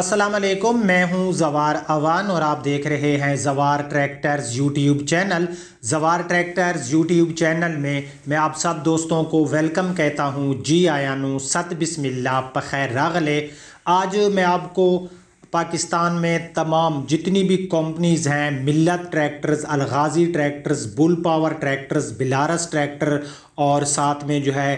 अस्सलाम वालेकुम मैं हूं जवार अवान और आप देख रहे हैं Jawar tractors YouTube channel Jawar tractors YouTube channel में मैं आप सब दोस्तों को वेलकम कहता हूं जी आया नू सत बिस्मिल्ला पखैर रागले आज मैं आपको पाकिस्तान में तमाम जितनी भी कंपनीज़ हैं Millat tractors Alghazi tractors bull power tractors Belarus tractor और साथ में जो है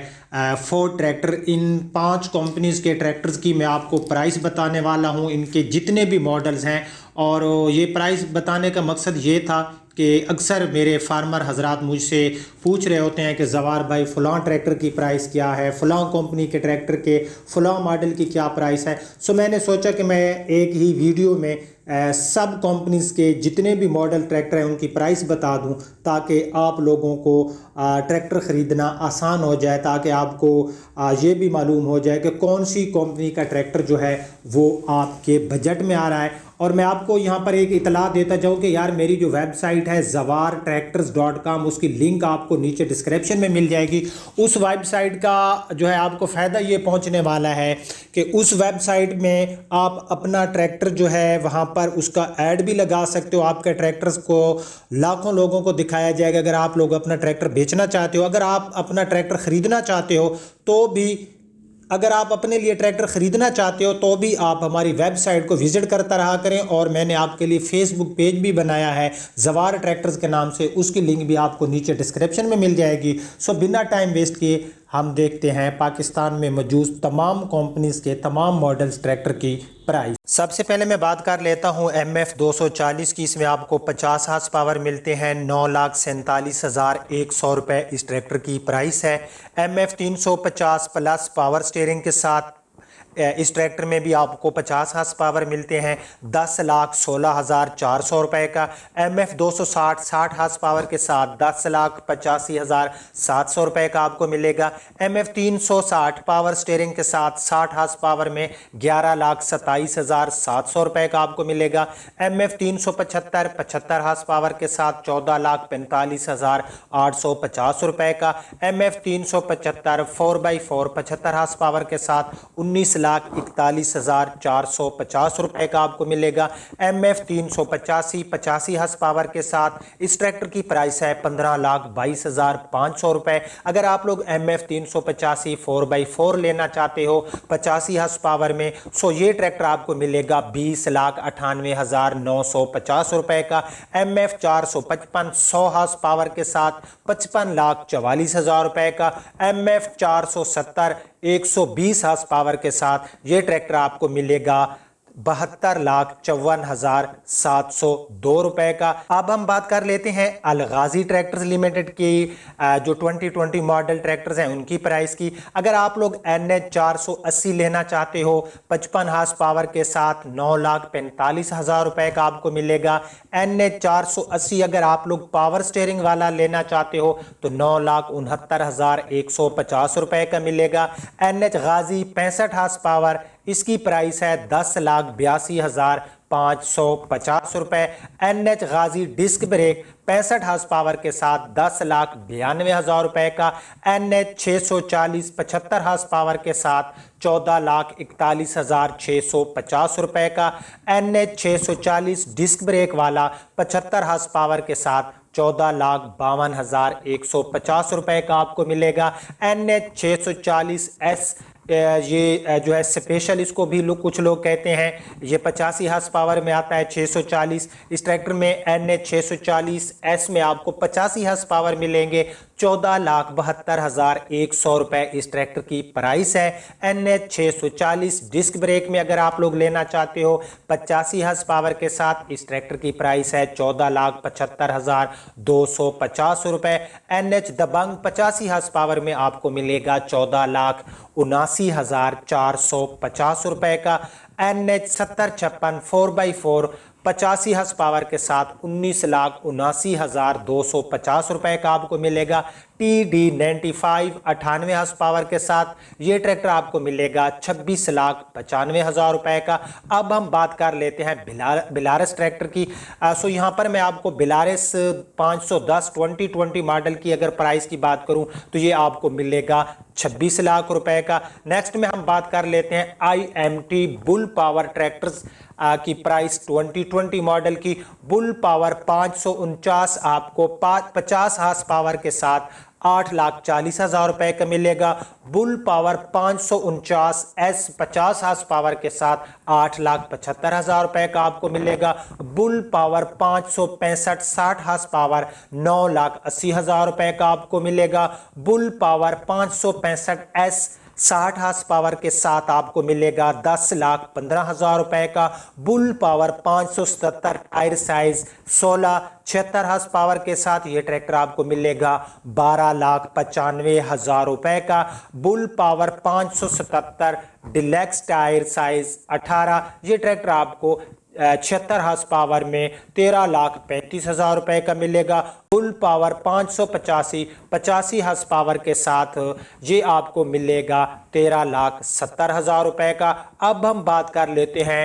फोर ट्रैक्टर इन पांच कंपनीज़ के ट्रैक्टर्स की मैं आपको प्राइस बताने वाला हूँ इनके जितने भी मॉडल्स हैं और ये प्राइस बताने का मकसद ये था कि अक्सर मेरे फार्मर हजरात मुझसे पूछ रहे होते हैं कि जवार भाई फलां ट्रैक्टर की प्राइस क्या है फलां कंपनी के ट्रैक्टर के फलां मॉडल की क्या प्राइस है सो मैंने सोचा कि मैं एक ही वीडियो में सब कंपनीज़ के जितने भी मॉडल ट्रैक्टर हैं उनकी प्राइस बता दूं ताकि आप लोगों को ट्रैक्टर ख़रीदना आसान हो जाए ताकि आपको ये भी मालूम हो जाए कि कौन सी कंपनी का ट्रैक्टर जो है वो आपके बजट में आ रहा है और मैं आपको यहाँ पर एक इतला देता जाऊँ कि यार मेरी जो वेबसाइट है जवार ट्रैक्टर्स डॉट कॉम उसकी लिंक आपको नीचे डिस्क्रिप्शन में मिल जाएगी उस वेबसाइट का जो है आपको फ़ायदा ये पहुँचने वाला है कि उस वेबसाइट में आप अपना ट्रैक्टर जो है वहाँ पर उसका ऐड भी लगा सकते हो आपके ट्रैक्टर्स को लाखों लोगों को दिखाया जाएगा अगर आप लोग अपना ट्रैक्टर बेचना चाहते हो अगर आप अपना ट्रैक्टर ख़रीदना चाहते हो तो भी अगर आप अपने लिए ट्रैक्टर ख़रीदना चाहते हो तो भी आप हमारी वेबसाइट को विज़िट करता रहा करें और मैंने आपके लिए फेसबुक पेज भी बनाया है जवार ट्रैक्टर्स के नाम से उसकी लिंक भी आपको नीचे डिस्क्रिप्शन में मिल जाएगी सो बिना टाइम वेस्ट किए हम देखते हैं पाकिस्तान में मौजूद तमाम कंपनीज के तमाम मॉडल्स ट्रैक्टर की प्राइस सबसे पहले मैं बात कर लेता हूं एम एफ दो सौ चालीस की इसमें आपको पचास हाथ पावर मिलते हैं नौ लाख सैंतालीस हज़ार एक सौ रुपये इस ट्रैक्टर की प्राइस है एम एफ तीन सौ पचास प्लस पावर स्टेयरिंग के साथ इस ट्रैक्टर में भी आपको 50 हार्स पावर मिलते हैं दस लाख सोलह हज़ार चार सौ रुपये का एम एफ दो सौ साठ साठ हार्स पावर के साथ दस लाख पचासी हज़ार सात सौ रुपये का आपको मिलेगा एम एफ तीन सौ साठ पावर स्टेयरिंग के साथ साठ हार्स पावर में ग्यारह लाख सत्ताईस हज़ार सात सौ रुपये का आपको मिलेगा एम एफ तीन सौ पचहत्तर पचहत्तर हार्स पावर के साथ चौदह लाख पैंतालीस हज़ार आठ सौ पचास रुपये का एम एफ तीन सौ पचहत्तर फोर बाई फोर पचहत्तर हार्स पावर के साथ उन्नीस लाख इकतालीस हज़ार चार सौ पचास रुपये का आपको मिलेगा एम एफ तीन सौ पचासी पचासी हस पावर के साथ इस ट्रैक्टर की प्राइस है पंद्रह लाख बाईस हज़ार पाँच सौ रुपये अगर आप लोग एम एफ तीन सौ पचासी फोर बाई फोर लेना चाहते हो पचासी हस पावर में सो ये ट्रैक्टर आपको मिलेगा बीस लाख अठानवे हज़ार नौ सौ पचास रुपये का एम एफ चार सौ पचपन सौ हस पावर के साथ पचपन लाख चवालीस हज़ार रुपये का एम एफ चार सौ सत्तर एक सौ बीस हस पावर के साथ साथ ये ट्रैक्टर आपको मिलेगा बहत्तर लाख चौवन हजार सात सौ दो रुपए का अब हम बात कर लेते हैं अलगाजी ट्रैक्टर्स लिमिटेड की जो 2020 मॉडल ट्रैक्टर्स हैं उनकी प्राइस की अगर आप लोग एन एच चार सौ अस्सी लेना चाहते हो पचपन हार्स पावर के साथ नौ लाख पैंतालीस हजार रुपए का आपको मिलेगा एन एच चार सौ अस्सी अगर आप लोग पावर स्टेयरिंग वाला लेना चाहते हो तो नौ लाख उनहत्तर हजार एक सौ पचास रुपए का मिलेगा एन एच गाजी पैंसठ हार्स पावर इसकी प्राइस है दस लाख बयासी हज़ार पाँच सौ पचास रुपये N H Ghazi disc brake पैंसठ हाउस पावर के साथ दस लाख बयानवे हज़ार रुपये का एन एच छः सौ चालीस पचहत्तर हाउस पावर के साथ चौदह लाख इकतालीस हज़ार छः सौ पचास रुपये का एन एच छः सौ चालीस डिस्क ब्रेक वाला पचहत्तर हाउस पावर के साथ चौदह लाख बावन हज़ार एक सौ पचास रुपये का आपको मिलेगा एन एच छः सौ चालीस एस ये जो है स्पेशल इसको भी लोग कुछ लोग कहते हैं ये पचासी हार्स पावर में आता है 640 इस ट्रैक्टर में एन ए छः एस में आपको पचासी हार्स पावर मिलेंगे चौदह लाख बहत्तर हज़ार एक सौ रुपए इस ट्रैक्टर की प्राइस है एन एच छः सौ चालीस डिस्क ब्रेक में अगर आप लोग लेना चाहते हो पचासी हज पावर के साथ इस ट्रैक्टर की प्राइस है चौदह लाख पचहत्तर हज़ार दो सौ पचास रुपए एन एच दबंग पचासी हज पावर में आपको मिलेगा चौदह लाख उनासी हज़ार चार सौ पचास रुपए का एन एच सत्तर छप्पन फोर बाई फोर पचासी हस पावर के साथ उन्नीस लाख उनासी हज़ार दो सौ पचास रुपए का आपको मिलेगा टी डी नाइन्टी फाइव अठानवे हस पावर के साथ ये ट्रैक्टर आपको मिलेगा छब्बीस लाख पचानवे हज़ार रुपए का अब हम बात कर लेते हैं बिलार बिलारस ट्रैक्टर की आ, सो यहाँ पर मैं आपको बिलारस पाँच सौ दस ट्वेंटी ट्वेंटी मॉडल की अगर प्राइस की बात करूँ तो ये आपको मिलेगा छब्बीस लाख रुपए का नेक्स्ट में हम बात कर लेते हैं I M T bull power tractors की प्राइस 2020 मॉडल की बुल पावर पाँच आपको पचास हार्स पावर के साथ आठ लाख चालीस हज़ार रुपए का मिलेगा बुल पावर पाँच सौ उनचास एस पचास हाथ पावर के साथ आठ लाख पचहत्तर हज़ार रुपए का आपको मिलेगा बुल पावर पाँच सौ पैंसठ साठ हाथ पावर नौ लाख अस्सी हज़ार रुपए का आपको मिलेगा बुल पावर पाँच सौ पैंसठ एस साठ हार्स पावर के साथ आपको मिलेगा दस लाख पंद्रह हजार रुपए का बुल पावर पाँच सौ सतर टायर साइज सोलह छिहत्तर हॉर्स पावर के साथ ये ट्रैक्टर आपको मिलेगा बारह लाख पचानवे हजार रुपए का बुल पावर पांच सौ सतर डिलेक्स टायर साइज अठारह ये ट्रैक्टर आपको छिहत्तर हाउस पावर में तेरह लाख पैंतीस हज़ार रुपये का मिलेगा फुल पावर पाँच सौ पचासी पचासी हाउस पावर के साथ ये आपको मिलेगा तेरह लाख सत्तर हज़ार रुपये का अब हम बात कर लेते हैं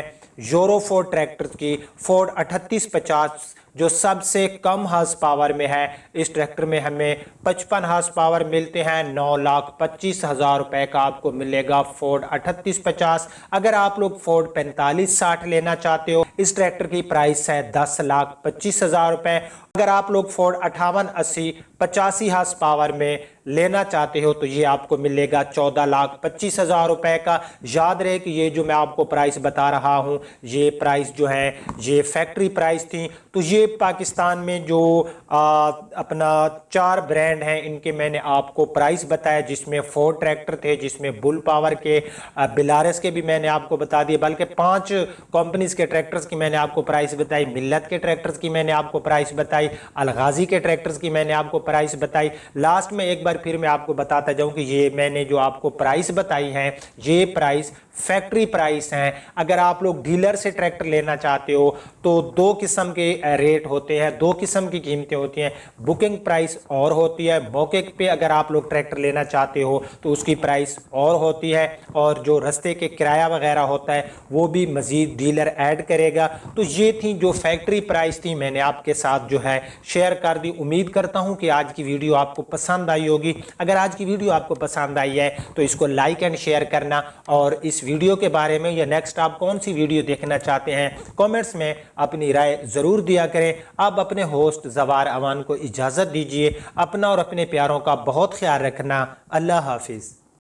जोरो फोर्ड ट्रैक्टर की फोर्ड अठतीस पचास जो सबसे कम हाउस पावर में है इस ट्रैक्टर में हमें पचपन हाउस पावर मिलते हैं नौ लाख पच्चीस हज़ार रुपये का आपको मिलेगा फोर्ड अठतीस पचास अगर आप लोग फोर्ड पैंतालीस साठ लेना चाहते हो इस ट्रैक्टर की प्राइस है दस लाख पच्चीस हज़ार रुपये अगर आप लोग फोर्ड अठावन अस्सी पचासी हार्स पावर में लेना चाहते हो तो ये आपको मिलेगा चौदह लाख पच्चीस हज़ार रुपये का याद रहे कि ये जो मैं आपको प्राइस बता रहा हूँ ये प्राइस जो है ये फैक्ट्री प्राइस थी तो ये पाकिस्तान में जो आ, अपना चार ब्रांड हैं इनके मैंने आपको प्राइस बताया जिसमें फोर ट्रैक्टर थे जिसमें बुल पावर के बिलारस के भी मैंने आपको बता दिए बल्कि पाँच कंपनीज के ट्रैक्टर्स की मैंने आपको प्राइस बताई मिल्लत के ट्रैक्टर्स की मैंने आपको प्राइस बताई अलगाजी के ट्रैक्टर्स की मैंने आपको प्राइस बताई लास्ट में एक बार फिर मैं आपको बताता जाऊँ कि ये मैंने जो आपको प्राइस बताई हैं ये प्राइस फैक्ट्री प्राइस हैं अगर आप लोग डीलर से ट्रैक्टर लेना चाहते हो तो दो किस्म के रेट होते हैं दो किस्म की कीमतें होती हैं बुकिंग प्राइस और होती है मौके पे अगर आप लोग ट्रैक्टर लेना चाहते हो तो उसकी प्राइस और होती है और जो रस्ते के किराया वगैरह होता है वो भी मज़ीद डीलर ऐड करेगा तो ये थी जो फैक्ट्री प्राइस थी मैंने आपके साथ जो है शेयर कर दी उम्मीद करता हूँ कि आज की वीडियो आपको पसंद आई होगी अगर आज की वीडियो आपको पसंद आई है तो इसको लाइक एंड शेयर करना और इस वीडियो के बारे में या नेक्स्ट आप कौन सी वीडियो देखना चाहते हैं कमेंट्स में अपनी राय ज़रूर दिया करें आप अपने होस्ट जवार अवान को इजाज़त दीजिए अपना और अपने प्यारों का बहुत ख्याल रखना अल्लाह हाफिज़